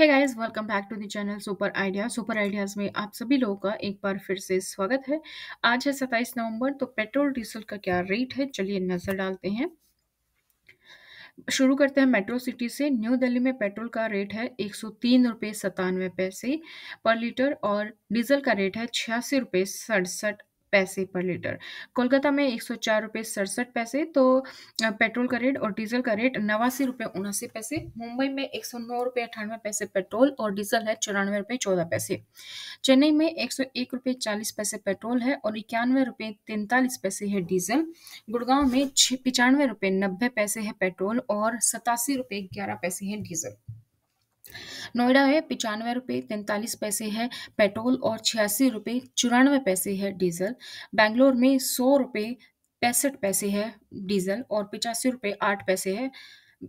है guys welcome back to the channel super idea super ideas में आप सभी लोगों का एक बार फिर से स्वागत है आज है 27 नवंबर तो पेट्रोल डीजल का क्या रेट है चलिए नज़र डालते हैं शुरू करते हैं मेट्रो सिटी से न्यू दिल्ली में पेट्रोल का रेट है एक सौ तीन रुपये सतानवे पैसे पर लीटर और डीजल का रेट है छियासी रुपये सड़सठ पैसे पर लीटर कोलकाता में एक सौ चार रुपये सड़सठ पैसे तो पेट्रोल का रेट और डीजल का रेट नवासी रुपये उनासी पैसे मुंबई में एक सौ नौ रुपये अठानवे पैसे पेट्रोल और डीजल है चौरानवे रुपये चौदह पैसे चेन्नई में एक सौ एक रुपये चालीस पैसे पेट्रोल है और इक्यानवे रुपये तैंतालीस पैसे है डीजल गुड़गांव में पिचानवे रुपये नब्बे पैसे है पेट्रोल और सतासी रुपये ग्यारह पैसे है डीजल नोएडा में पचानवे रुपये तैंतालीस पैसे है पेट्रोल और छियासी रुपये चौरानवे पैसे है डीजल बेंगलोर में सौ रुपये पैंसठ पैसे है डीजल और पचासी रुपये आठ पैसे है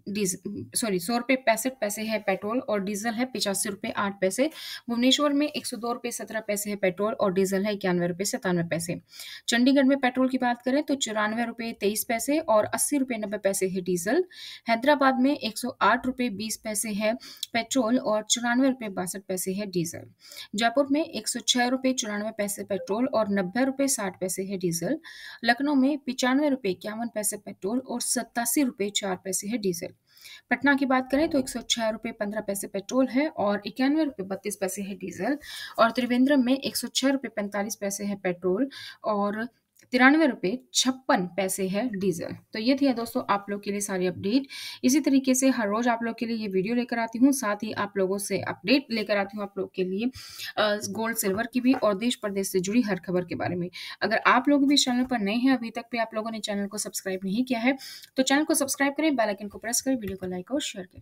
सॉरी सौ रुपये पैंसठ पैसे है पेट्रोल और डीजल है पिचासी रुपये आठ पैसे भुवनेश्वर में एक सौ दो रुपये सत्रह पैसे है पेट्रोल और डीजल है इक्यानवे रुपये सतानवे पैसे चंडीगढ़ में पेट्रोल की बात करें तो चौरानवे रुपये तेईस पैसे और अस्सी रुपये नब्बे पैसे है डीजल हैदराबाद में एक सौ आठ रुपये बीस पैसे है पेट्रोल और चौरानवे रुपये बासठ पैसे है डीजल जयपुर में एक सौ छः रुपये चौरानवे पैसे पेट्रोल और नब्बे रुपये साठ पैसे है डीजल लखनऊ में पिचानवे रुपये इक्यावन पैसे पेट्रोल और सत्तासी रुपये चार पैसे है डीजल डीजल पटना की बात करें तो एक सौ छह रुपये पंद्रह पैसे पेट्रोल है और इक्यानवे रुपये बत्तीस पैसे है डीजल और त्रिवेंद्रम में एक सौ छह रुपये पैंतालीस पैसे है पेट्रोल और तिरानवे रुपये छप्पन पैसे है डीजल तो ये थी दोस्तों आप लोग के लिए सारी अपडेट इसी तरीके से हर रोज आप लोग के लिए ये वीडियो लेकर आती हूँ साथ ही आप लोगों से अपडेट लेकर आती हूँ आप लोग के लिए गोल्ड सिल्वर की भी और देश प्रदेश से जुड़ी हर खबर के बारे में अगर आप लोग भी चैनल पर नए हैं अभी तक भी आप लोगों ने चैनल को सब्सक्राइब नहीं किया है तो चैनल को सब्सक्राइब करें बेलाइकन को प्रेस करें वीडियो को लाइक और शेयर करें